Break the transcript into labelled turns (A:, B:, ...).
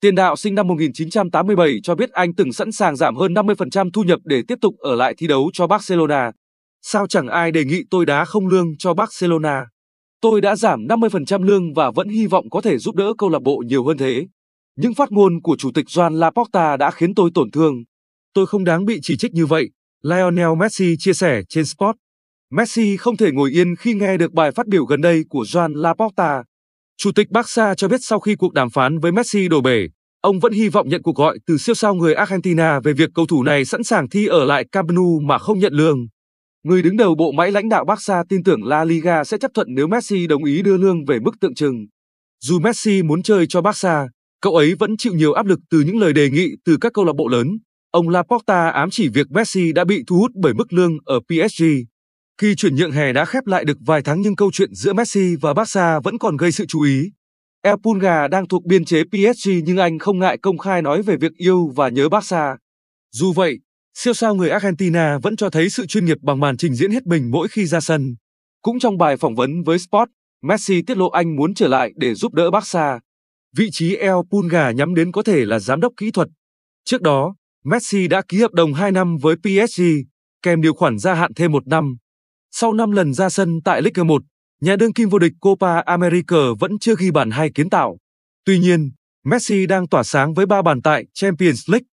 A: Tiền đạo sinh năm 1987 cho biết anh từng sẵn sàng giảm hơn 50% thu nhập để tiếp tục ở lại thi đấu cho Barcelona. Sao chẳng ai đề nghị tôi đá không lương cho Barcelona? Tôi đã giảm 50% lương và vẫn hy vọng có thể giúp đỡ câu lạc bộ nhiều hơn thế. Những phát ngôn của chủ tịch Joan Laporta đã khiến tôi tổn thương. Tôi không đáng bị chỉ trích như vậy, Lionel Messi chia sẻ trên Sport. Messi không thể ngồi yên khi nghe được bài phát biểu gần đây của Joan Laporta. Chủ tịch Barca cho biết sau khi cuộc đàm phán với Messi đổ bể, ông vẫn hy vọng nhận cuộc gọi từ siêu sao người Argentina về việc cầu thủ này sẵn sàng thi ở lại Camp Nou mà không nhận lương. Người đứng đầu bộ máy lãnh đạo Barca tin tưởng La Liga sẽ chấp thuận nếu Messi đồng ý đưa lương về mức tượng trưng. Dù Messi muốn chơi cho Barca, cậu ấy vẫn chịu nhiều áp lực từ những lời đề nghị từ các câu lạc bộ lớn. Ông Laporta ám chỉ việc Messi đã bị thu hút bởi mức lương ở PSG. Khi chuyển nhượng hè đã khép lại được vài tháng nhưng câu chuyện giữa Messi và Barca vẫn còn gây sự chú ý. El Pulga đang thuộc biên chế PSG nhưng anh không ngại công khai nói về việc yêu và nhớ Barca. Dù vậy, siêu sao người Argentina vẫn cho thấy sự chuyên nghiệp bằng màn trình diễn hết mình mỗi khi ra sân. Cũng trong bài phỏng vấn với Sport, Messi tiết lộ anh muốn trở lại để giúp đỡ Barca. Vị trí El Pulga nhắm đến có thể là giám đốc kỹ thuật. Trước đó, Messi đã ký hợp đồng 2 năm với PSG, kèm điều khoản gia hạn thêm một năm. Sau 5 lần ra sân tại League 1, nhà đương kim vô địch Copa America vẫn chưa ghi bàn hay kiến tạo. Tuy nhiên, Messi đang tỏa sáng với 3 bàn tại Champions League